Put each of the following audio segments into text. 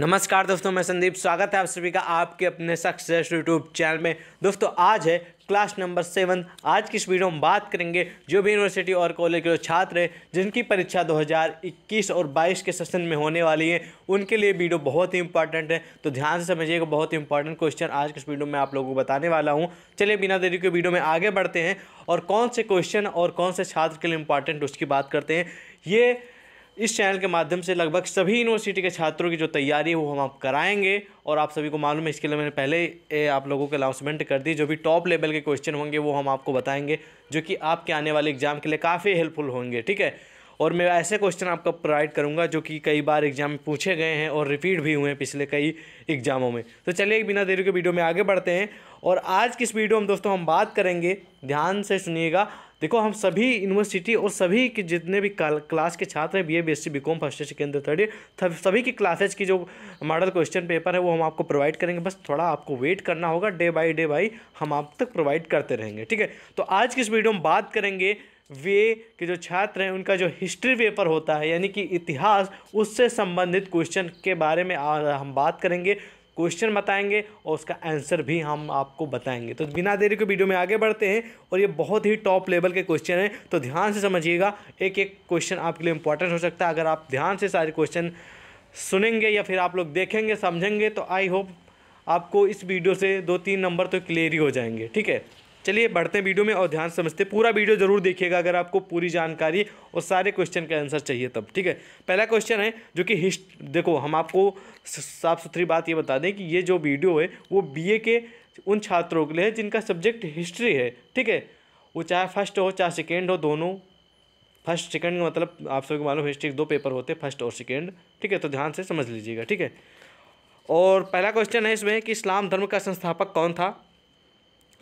नमस्कार दोस्तों मैं संदीप स्वागत है आप सभी का आपके अपने सक्सेस यूट्यूब चैनल में दोस्तों आज है क्लास नंबर सेवन आज की इस वीडियो में बात करेंगे जो भी यूनिवर्सिटी और कॉलेज के जो छात्र हैं जिनकी परीक्षा 2021 और 22 के सेशन में होने वाली है उनके लिए वीडियो बहुत ही इंपॉर्टेंट है तो ध्यान से समझिएगा बहुत ही इंपॉर्टेंट क्वेश्चन आज के इस वीडियो में आप लोगों को बताने वाला हूँ चलिए बिना देरी के वीडियो में आगे बढ़ते हैं और कौन से क्वेश्चन और कौन से छात्र के लिए इंपॉर्टेंट उसकी बात करते हैं ये इस चैनल के माध्यम से लगभग सभी यूनिवर्सिटी के छात्रों की जो तैयारी है वो हम आप कराएंगे और आप सभी को मालूम है इसके लिए मैंने पहले ए, आप लोगों के अनाउंसमेंट कर दी जो भी टॉप लेवल के क्वेश्चन होंगे वो हम आपको बताएंगे जो कि आपके आने वाले एग्जाम के लिए काफ़ी हेल्पफुल होंगे ठीक है और मैं ऐसे क्वेश्चन आपको प्रोवाइड करूँगा जो कि कई बार एग्जाम में पूछे गए हैं और रिपीट भी हुए हैं पिछले कई एग्जामों में तो चलिए बिना देरी के वीडियो में आगे बढ़ते हैं और आज की इस वीडियो में दोस्तों हम बात करेंगे ध्यान से सुनिएगा देखो हम सभी यूनिवर्सिटी और सभी के जितने भी क्लास के छात्र हैं B A B S C B com first year second year third year सभी की क्लासेज की जो मॉडल क्वेश्चन पेपर है वो हम आपको प्रोवाइड करेंगे बस थोड़ा आपको वेट करना होगा डे बाई डे बाई हम आप तक प्रोवाइड करते रहेंगे ठीक है तो आज की इस वीडियो में बात करेंगे वे के जो छात्र हैं उनका जो हिस्ट्री पेपर होता है यानी कि इतिहास उससे संबंधित क्वेश्चन के बारे में हम बात करेंगे क्वेश्चन बताएंगे और उसका आंसर भी हम आपको बताएंगे तो बिना देरी के वीडियो में आगे बढ़ते हैं और ये बहुत ही टॉप लेवल के क्वेश्चन हैं तो ध्यान से समझिएगा एक एक क्वेश्चन आपके लिए इंपॉर्टेंट हो सकता है अगर आप ध्यान से सारे क्वेश्चन सुनेंगे या फिर आप लोग देखेंगे समझेंगे तो आई होप आपको इस वीडियो से दो तीन नंबर तो क्लियर ही हो जाएंगे ठीक है चलिए बढ़ते हैं वीडियो में और ध्यान समझते पूरा वीडियो जरूर देखिएगा अगर आपको पूरी जानकारी और सारे क्वेश्चन के आंसर चाहिए तब ठीक है पहला क्वेश्चन है जो कि हिस्ट देखो हम आपको साफ सुथरी बात ये बता दें कि ये जो वीडियो है वो बीए के उन छात्रों के लिए है जिनका सब्जेक्ट हिस्ट्री है ठीक है वो चाहे फर्स्ट हो चाहे सेकेंड हो दोनों फर्स्ट सेकेंड मतलब आप सभी को मालूम हिस्ट्री दो पेपर होते हैं फर्स्ट और सेकेंड ठीक है तो ध्यान से समझ लीजिएगा ठीक है और पहला क्वेश्चन है इसमें कि इस्लाम धर्म का संस्थापक कौन था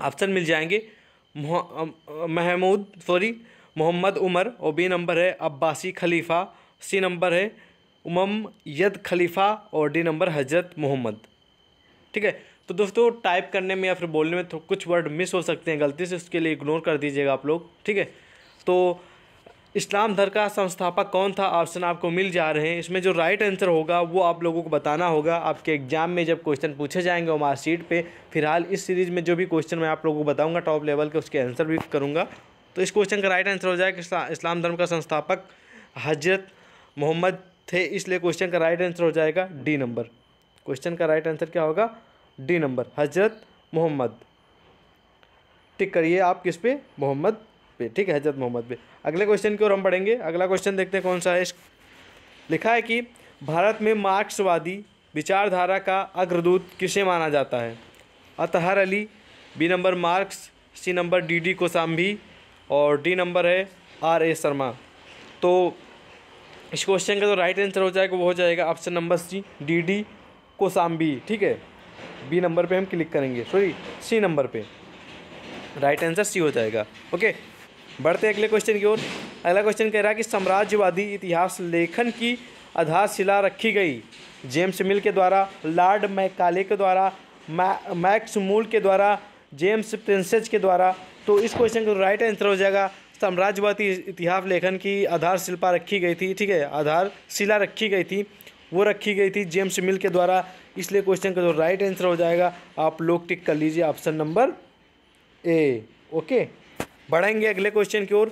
ऑप्शन मिल जाएंगे महमूद सॉरी मोहम्मद उमर और बी नंबर है अब्बासी खलीफा सी नंबर है उमम यद खलीफा और डी नंबर हजरत मोहम्मद ठीक है तो दोस्तों टाइप करने में या फिर बोलने में कुछ वर्ड मिस हो सकते हैं गलती से उसके लिए इग्नोर कर दीजिएगा आप लोग ठीक है तो इस्लाम धर्म का संस्थापक कौन था ऑप्शन आपको मिल जा रहे हैं इसमें जो राइट आंसर होगा वो आप लोगों को बताना होगा आपके एग्जाम में जब क्वेश्चन पूछे जाएंगे और मार्कशीट पे फिलहाल इस सीरीज़ में जो भी क्वेश्चन मैं आप लोगों को बताऊंगा टॉप लेवल के उसके आंसर भी करूँगा तो इस क्वेश्चन का राइट आंसर हो जाएगा इस्लाम धर्म का संस्थापक हजरत मोहम्मद थे इसलिए क्वेश्चन का राइट आंसर हो जाएगा डी नंबर क्वेश्चन का राइट आंसर क्या होगा डी नंबर हजरत मोहम्मद टिक करिए आप किस पे मोहम्मद पे ठीक है हजरत मोहम्मद पे अगले क्वेश्चन की ओर हम पढ़ेंगे अगला क्वेश्चन देखते हैं कौन सा है लिखा है कि भारत में मार्क्सवादी विचारधारा का अग्रदूत किसे माना जाता है Athar Ali B number Marx C number D D Kosambi और डी नंबर है आर ए शर्मा तो इस क्वेश्चन का जो तो राइट आंसर हो जाएगा वो हो जाएगा option number C D D Kosambi ठीक है बी नंबर पे हम क्लिक करेंगे सॉरी सी नंबर पे राइट आंसर सी हो जाएगा ओके बढ़ते अगले क्वेश्चन की ओर अगला क्वेश्चन कह रहा है कि साम्राज्यवादी इतिहास लेखन की आधारशिला रखी गई जेम्स मिल के द्वारा लॉर्ड मैकाले के द्वारा मैक्स मूल के द्वारा जेम्स प्रिंसेज के द्वारा तो इस क्वेश्चन का राइट आंसर हो जाएगा साम्राज्यवादी इतिहास लेखन की आधारशिल्पा रखी गई थी ठीक है आधारशिला रखी गई थी वो रखी गई थी जेम्स मिल के द्वारा इसलिए क्वेश्चन का जो राइट आंसर हो जाएगा आप लोग टिक कर लीजिए ऑप्शन नंबर ए ओके बढ़ेंगे अगले क्वेश्चन की ओर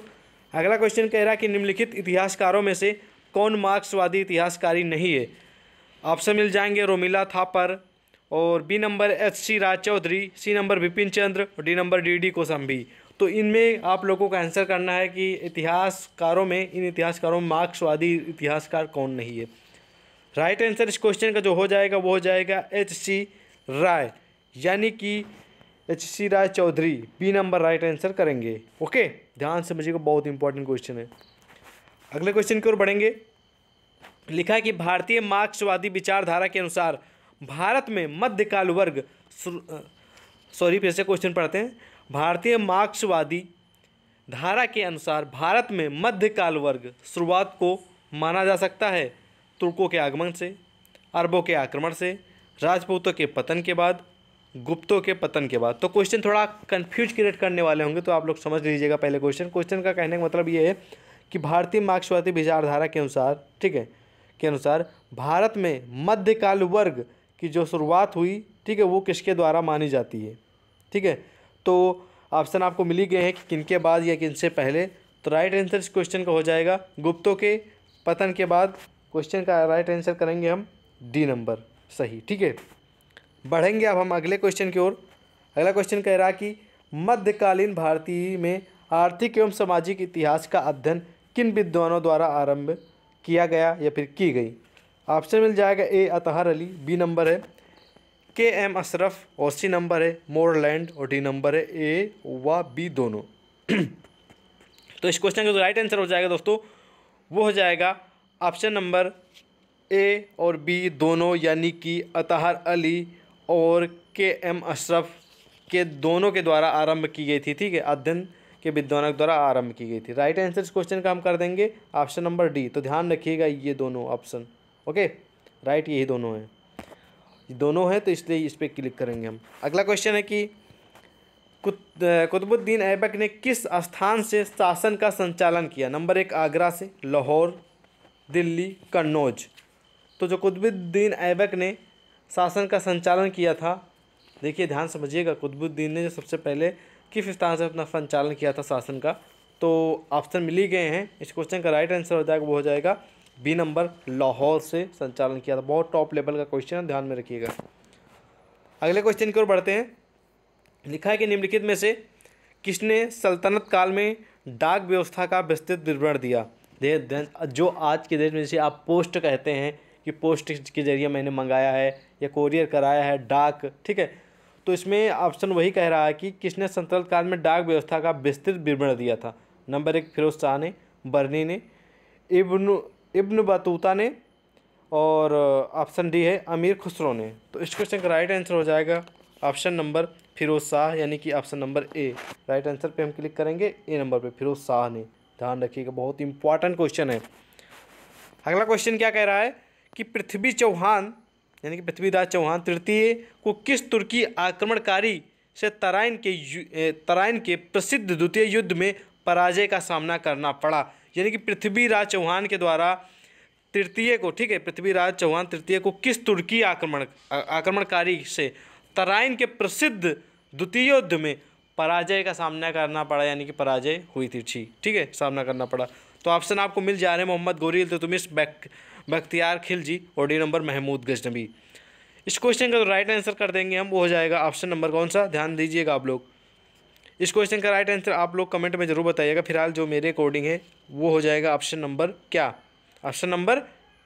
अगला क्वेश्चन कह रहा है कि निम्नलिखित इतिहासकारों में से कौन मार्क्सवादी इतिहासकारी नहीं है आपसे मिल जाएंगे रोमिला थापर और B number H C Raj Chaudhuri C number Bipin Chandra और D number D D Kosambi तो इनमें आप लोगों का आंसर करना है कि इतिहासकारों में इन इतिहासकारों में मार्क्सवादी इतिहासकार कौन नहीं है राइट आंसर इस क्वेश्चन का जो हो जाएगा वो हो जाएगा एच सी राय यानी कि H C Rai Chaudhuri B number right answer करेंगे ओके ध्यान से मुझे बहुत इंपॉर्टेंट क्वेश्चन है अगले क्वेश्चन की ओर बढ़ेंगे लिखा है कि भारतीय मार्क्सवादी विचारधारा के अनुसार भारत में मध्यकाल वर्ग सॉरी फिर से क्वेश्चन पढ़ते हैं भारतीय मार्क्सवादी धारा के अनुसार भारत में मध्यकाल वर्ग शुरुआत को माना जा सकता है तुर्कों के आगमन से अरबों के आक्रमण से राजपूतों के पतन के बाद गुप्तों के पतन के बाद तो क्वेश्चन थोड़ा कन्फ्यूज क्रिएट करने वाले होंगे तो आप लोग समझ लीजिएगा पहले क्वेश्चन क्वेश्चन का कहने का मतलब ये है कि भारतीय मार्क्सवादी विचारधारा के अनुसार ठीक है के अनुसार भारत में मध्यकाल वर्ग की जो शुरुआत हुई ठीक है वो किसके द्वारा मानी जाती है ठीक है तो ऑप्शन आपको मिली गए हैं कि किनके बाद या किनसे पहले तो राइट आंसर इस क्वेश्चन का हो जाएगा गुप्तों के पतन के बाद क्वेश्चन का राइट आंसर करेंगे हम डी नंबर सही ठीक है बढ़ेंगे अब हम अगले क्वेश्चन की ओर अगला क्वेश्चन कह रहा कि मध्यकालीन भारतीय में आर्थिक एवं सामाजिक इतिहास का अध्ययन किन विद्वानों द्वारा आरंभ किया गया या फिर की गई ऑप्शन मिल जाएगा A Athar Ali B number है के एम अशरफ और सी नंबर है मोरलैंड और डी नंबर है ए व बी दोनों तो इस क्वेश्चन का जो राइट आंसर हो जाएगा दोस्तों वो हो जाएगा ऑप्शन नंबर ए और बी दोनों यानी कि अतहर अली और के एम अशरफ के दोनों के द्वारा आरंभ की गई थी ठीक है अध्ययन के विद्वानों के द्वारा आरंभ की गई थी राइट आंसर इस क्वेश्चन का हम कर देंगे ऑप्शन नंबर डी तो ध्यान रखिएगा ये दोनों ऑप्शन ओके राइट यही दोनों हैं दोनों हैं तो इसलिए इस पर क्लिक करेंगे हम अगला क्वेश्चन है कि कुतुबुद्दीन ऐबक ने किस स्थान से शासन का संचालन किया नंबर एक आगरा से लाहौर दिल्ली कन्नौज तो जो कुतुबुद्दीन ऐबक ने शासन का संचालन किया था देखिए ध्यान समझिएगा कुतुबुद्दीन ने जो सबसे पहले किस स्थान से अपना संचालन किया था शासन का तो ऑप्शन मिल ही गए हैं इस क्वेश्चन का राइट आंसर हो जाएगा वो हो जाएगा बी नंबर लाहौर से संचालन किया था बहुत टॉप लेवल का क्वेश्चन है ध्यान में रखिएगा अगले क्वेश्चन की ओर बढ़ते हैं लिखा है कि निम्नलिखित में से किसने सल्तनत काल में डाक व्यवस्था का विस्तृत विवरण दिया जो आज के देश में जैसे आप पोस्ट कहते हैं कि पोस्ट के ज़रिए मैंने मंगाया है या कोरियर कराया है डाक ठीक है तो इसमें ऑप्शन वही कह रहा है कि किसने संतरल काल में डाक व्यवस्था का विस्तृत विवरण दिया था नंबर एक फिरोज शाह ने बर्नी ने इब्न इब्न बतूता ने और ऑप्शन डी है अमीर खुसरो ने तो इस क्वेश्चन का राइट आंसर हो जाएगा ऑप्शन नंबर फिरोज शाह यानी कि option number A right answer पे हम क्लिक करेंगे ए नंबर पे फिरोज शाह ने ध्यान रखिएगा बहुत इंपॉर्टेंट क्वेश्चन है अगला क्वेश्चन क्या कह रहा है कि पृथ्वी चौहान यानी कि पृथ्वीराज चौहान तृतीय को किस तुर्की आक्रमणकारी से तराइन के तराइन के प्रसिद्ध द्वितीय युद्ध में पराजय का सामना करना पड़ा यानी कि पृथ्वीराज चौहान के द्वारा तृतीय को ठीक है पृथ्वीराज चौहान तृतीय को किस तुर्की आक्रमण आक्रमणकारी से तराइन के प्रसिद्ध द्वितीय युद्ध में पराजय का सामना करना पड़ा यानी कि पराजय हुई थी ठीक है सामना करना पड़ा तो ऑप्शन आपको मिल जा रहे हैं मोहम्मद गोरी तो तुम बख्तियार खिलजी और डी नंबर महमूद गजनबी इस क्वेश्चन का तो राइट आंसर कर देंगे हम वो हो जाएगा ऑप्शन नंबर कौन सा ध्यान दीजिएगा आप लोग इस क्वेश्चन का राइट आंसर आप लोग कमेंट में ज़रूर बताइएगा फिलहाल जो मेरे अकॉर्डिंग है वो हो जाएगा ऑप्शन नंबर क्या option number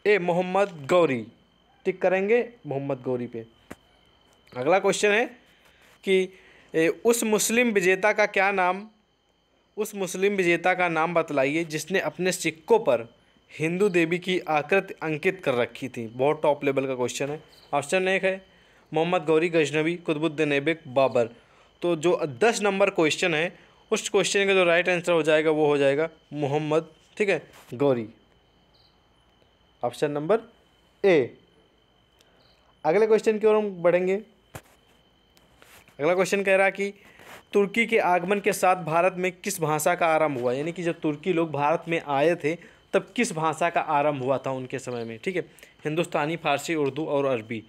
A Mohammad Ghori tick करेंगे मोहम्मद गौरी पे अगला क्वेश्चन है कि ए, उस मुस्लिम विजेता का क्या नाम उस मुस्लिम विजेता का नाम बतलाइए जिसने अपने सिक्कों पर हिंदू देवी की आकृति अंकित कर रखी थी बहुत टॉप लेवल का क्वेश्चन है ऑप्शन एक है मोहम्मद गौरी गजनबी कुतबुद्दीन ऐबक बाबर तो जो दस नंबर क्वेश्चन है उस क्वेश्चन का जो राइट आंसर हो जाएगा वो हो जाएगा मोहम्मद ठीक है गौरी ऑप्शन नंबर ए अगले क्वेश्चन की ओर हम बढ़ेंगे अगला क्वेश्चन कह रहा कि तुर्की के आगमन के साथ भारत में किस भाषा का आरंभ हुआ यानी कि जब तुर्की लोग भारत में आए थे तब किस भाषा का आरंभ हुआ था उनके समय में ठीक है हिंदुस्तानी फारसी उर्दू और अरबी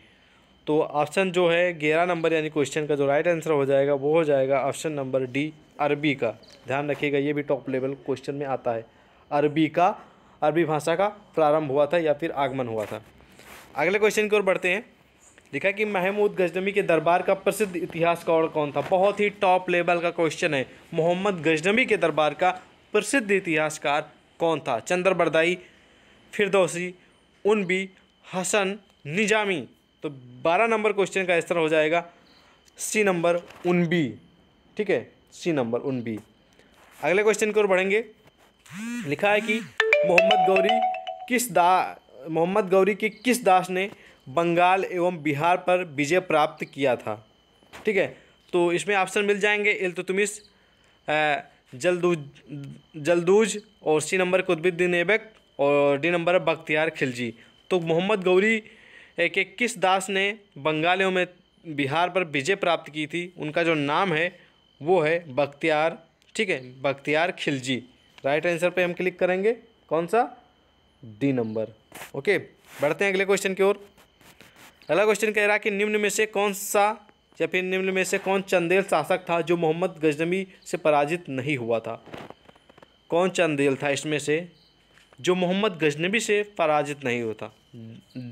तो ऑप्शन जो है ग्यारह नंबर यानी क्वेश्चन का जो राइट आंसर हो जाएगा वो हो जाएगा ऑप्शन नंबर डी अरबी का ध्यान रखिएगा ये भी टॉप लेवल क्वेश्चन में आता है अरबी का अरबी भाषा का प्रारंभ हुआ था या फिर आगमन हुआ था अगले क्वेश्चन की ओर बढ़ते हैं लिखा कि महमूद गजनबी के दरबार का प्रसिद्ध इतिहासकार कौन था बहुत ही टॉप लेवल का क्वेश्चन है मोहम्मद गजनबी के दरबार का प्रसिद्ध इतिहासकार कौन था चंद्र बरदाई फिरदौसी उनबी हसन निजामी तो बारह नंबर क्वेश्चन का आंसर हो जाएगा सी नंबर उनबी ठीक है सी नंबर उनबी अगले क्वेश्चन की ओर बढ़ेंगे लिखा है कि मोहम्मद गौरी किस दा मोहम्मद गौरी के किस दास ने बंगाल एवं बिहार पर विजय प्राप्त किया था ठीक है तो इसमें ऑप्शन मिल जाएंगे इल्तुतमिस जल्दूज जल्दूज और सी नंबर कुतुबुद्दीन ऐबक और डी नंबर बख्तियार खिलजी तो मोहम्मद गौरी के किस दास ने बंगाल में बिहार पर विजय प्राप्त की थी उनका जो नाम है वो है बख्तियार ठीक है बख्तियार खिलजी राइट आंसर पे हम क्लिक करेंगे कौन सा डी नंबर ओके बढ़ते हैं अगले क्वेश्चन की ओर अगला क्वेश्चन कह रहा है कि निम्न में से कौन सा या फिर निम्न में से कौन चंदेल शासक था जो मोहम्मद गजनबी से पराजित नहीं हुआ था कौन चंदेल था इसमें से जो मोहम्मद गजनबी से पराजित नहीं हुआ था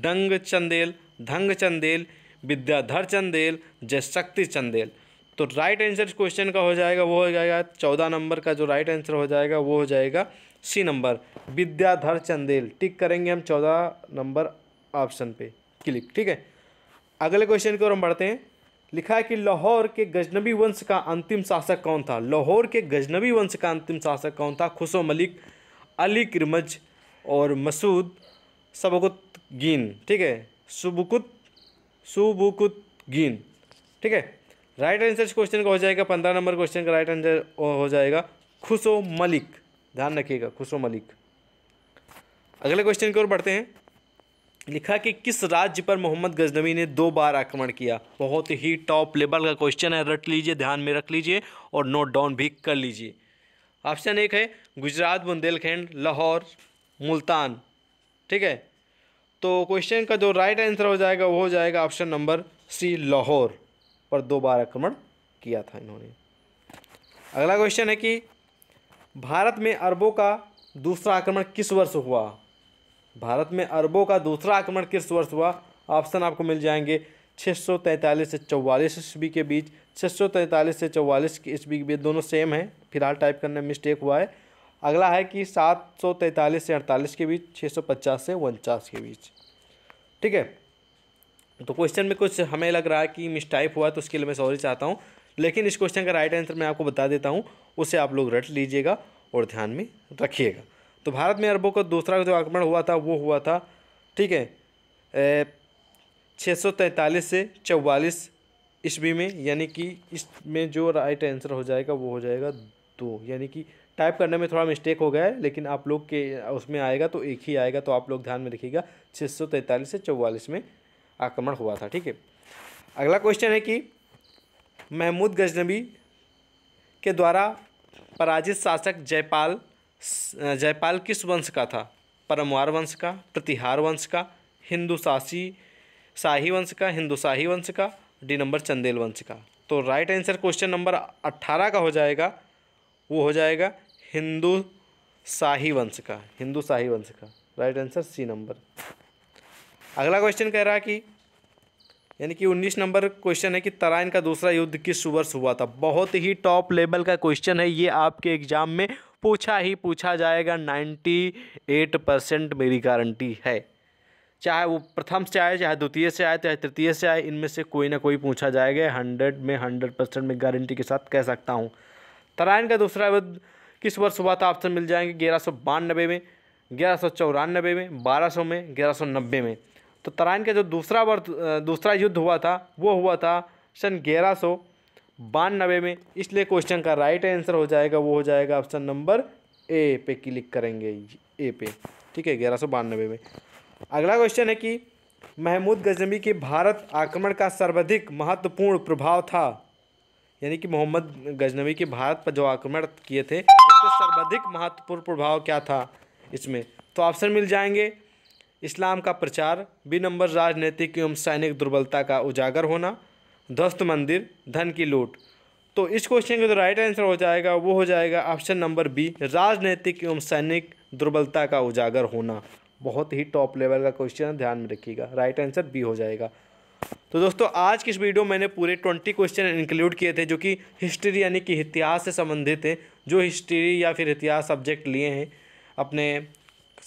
डंग चंदेल धंग चंदेल विद्याधर चंदेल जयशक्ति चंदेल तो राइट आंसर क्वेश्चन का हो जाएगा वो हो जाएगा चौदह नंबर का जो राइट आंसर हो जाएगा वो हो जाएगा C number Vidyadhar Chandel tick करेंगे हम चौदह नंबर ऑप्शन पे क्लिक ठीक है अगले क्वेश्चन की ओर हम बढ़ते हैं लिखा है कि लाहौर के गजनबी वंश का अंतिम शासक कौन था लाहौर के गजनबी वंश का अंतिम शासक कौन था खुशो मलिक अली किरमज और मसूद सबकुत गीन ठीक है सुबुकुत सुबुकुत गीन ठीक है राइट आंसर इस क्वेश्चन का हो जाएगा पंद्रह नंबर क्वेश्चन का राइट आंसर हो जाएगा खुशो मलिक ध्यान रखिएगा खुशो मलिक अगले क्वेश्चन की ओर बढ़ते हैं लिखा कि किस राज्य पर मोहम्मद गजनवी ने दो बार आक्रमण किया बहुत ही टॉप लेवल का क्वेश्चन है रट लीजिए ध्यान में रख लीजिए और नोट डाउन भी कर लीजिए ऑप्शन एक है गुजरात बुंदेलखंड लाहौर मुल्तान ठीक है तो क्वेश्चन का जो राइट आंसर हो जाएगा वो हो जाएगा ऑप्शन नंबर सी लाहौर पर दो बार आक्रमण किया था इन्होंने अगला क्वेश्चन है कि भारत में अरबों का दूसरा आक्रमण किस वर्ष हुआ भारत में अरबों का दूसरा आक्रमण किस वर्ष हुआ ऑप्शन आपको मिल जाएंगे 643 से चौवालीस ईस्वी के बीच 643 से चौवालीस ईस्वी के बीच दोनों सेम हैं फिलहाल टाइप करने में मिस्टेक हुआ है अगला है कि 743 से अड़तालीस के बीच 650 से उनचास के बीच ठीक है तो क्वेश्चन में कुछ हमें लग रहा है कि मिसटाइप हुआ तो उसके लिए मैं सॉरी चाहता हूँ लेकिन इस क्वेश्चन का राइट आंसर मैं आपको बता देता हूँ उसे आप लोग रट लीजिएगा और ध्यान में रखिएगा तो भारत में अरबों का दूसरा जो आक्रमण हुआ था वो हुआ था ठीक है छः सौ तैंतालीस से चौवालीस ईस्वी में यानी कि इसमें जो राइट आंसर हो जाएगा वो हो जाएगा दो यानी कि टाइप करने में थोड़ा मिस्टेक हो गया है लेकिन आप लोग के उसमें आएगा तो एक ही आएगा तो आप लोग ध्यान में रखिएगा छः सौ तैंतालीस से चौवालीस में आक्रमण हुआ था ठीक है अगला क्वेश्चन है कि महमूद गजनबी के द्वारा पराजित शासक जयपाल जयपाल किस वंश का था परमवार वंश का प्रतिहार वंश का हिंदू शासी शाही वंश का हिंदू शाही वंश का डी नंबर चंदेल वंश का तो राइट आंसर क्वेश्चन नंबर अट्ठारह का हो जाएगा वो हो जाएगा हिंदू शाही वंश का हिंदू शाही वंश का राइट आंसर सी नंबर अगला क्वेश्चन कह रहा है कि यानी कि उन्नीस नंबर क्वेश्चन है कि तराइन का दूसरा युद्ध किस वर्ष हुआ था बहुत ही टॉप लेवल का क्वेश्चन है ये आपके एग्जाम में पूछा ही पूछा जाएगा नाइन्टी एट परसेंट मेरी गारंटी है चाहे वो प्रथम से आए चाहे द्वितीय से आए चाहे तृतीय से आए इनमें से कोई ना कोई पूछा जाएगा हंड्रेड में हंड्रेड परसेंट में गारंटी के साथ कह सकता हूँ तराइन का दूसरा युद्ध किस वर्ष हुआ था ऑप्शन मिल जाएंगे ग्यारह सौ बानबे में ग्यारह सौ चौरानबे में बारह सौ में ग्यारह सौ नब्बे में तो तराइन का जो दूसरा वर्ष दूसरा युद्ध हुआ था वो हुआ था सन ग्यारह सौ बानबे में इसलिए क्वेश्चन का राइट आंसर हो जाएगा वो हो जाएगा ऑप्शन नंबर ए पे क्लिक करेंगे ए पे ठीक है ग्यारह सौ बानबे में अगला क्वेश्चन है कि महमूद गजनबी के भारत आक्रमण का सर्वाधिक महत्वपूर्ण प्रभाव था यानी कि मोहम्मद गजनबी के भारत पर जो आक्रमण किए थे उसका सर्वाधिक महत्वपूर्ण प्रभाव क्या था इसमें तो ऑप्शन मिल जाएंगे इस्लाम का प्रचार बी नंबर राजनीतिक एवं सैनिक दुर्बलता का उजागर होना ध्वस्त मंदिर धन की लूट तो इस क्वेश्चन का जो राइट आंसर हो जाएगा वो हो जाएगा ऑप्शन नंबर बी राजनीतिक एवं सैनिक दुर्बलता का उजागर होना बहुत ही टॉप लेवल का क्वेश्चन ध्यान में रखिएगा राइट आंसर बी हो जाएगा तो दोस्तों आज की इस वीडियो मैंने पूरे ट्वेंटी क्वेश्चन इंक्लूड किए थे जो कि हिस्ट्री यानी कि इतिहास से संबंधित थे जो हिस्ट्री या फिर इतिहास सब्जेक्ट लिए हैं अपने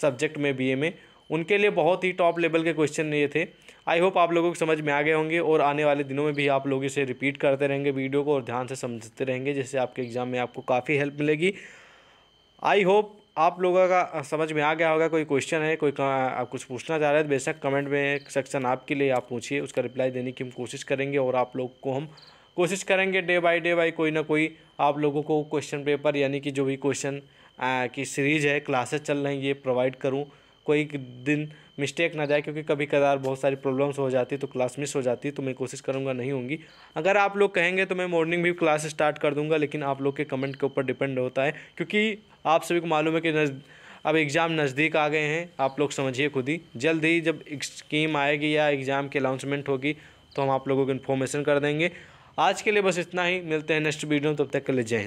सब्जेक्ट में बीए में उनके लिए बहुत ही टॉप लेवल के क्वेश्चन ये थे आई होप आप लोगों को समझ में आ गए होंगे और आने वाले दिनों में भी आप लोग इसे रिपीट करते रहेंगे वीडियो को और ध्यान से समझते रहेंगे जिससे आपके एग्ज़ाम में आपको काफ़ी हेल्प मिलेगी आई होप आप लोगों का समझ में आ गया होगा कोई क्वेश्चन है कोई आप कुछ पूछना चाह रहे हैं तो बेशक कमेंट में सेक्शन आपके लिए आप पूछिए उसका रिप्लाई देने की हम कोशिश करेंगे और आप लोग को हम कोशिश करेंगे डे बाय डे बाय कोई ना कोई आप लोगों को क्वेश्चन पेपर यानी कि जो भी क्वेश्चन की सीरीज़ है क्लासेस चल रही हैं ये प्रोवाइड करूँ कोई दिन मिस्टेक ना जाए क्योंकि कभी कदार बहुत सारी प्रॉब्लम्स हो जाती तो क्लास मिस हो जाती तो मैं कोशिश करूँगा नहीं होंगी अगर आप लोग कहेंगे तो मैं मॉर्निंग भी क्लास स्टार्ट कर दूँगा लेकिन आप लोग के कमेंट के ऊपर डिपेंड होता है क्योंकि आप सभी को मालूम है कि नज़ अब एग्ज़ाम नज़दीक आ गए हैं आप लोग समझिए खुद ही जल्द ही जब स्कीम आएगी या एग्ज़ाम की अनाउंसमेंट होगी तो हम आप लोगों को इन्फॉर्मेशन कर देंगे आज के लिए बस इतना ही मिलते हैं नेक्स्ट वीडियो तब तक के लिए जय हिंद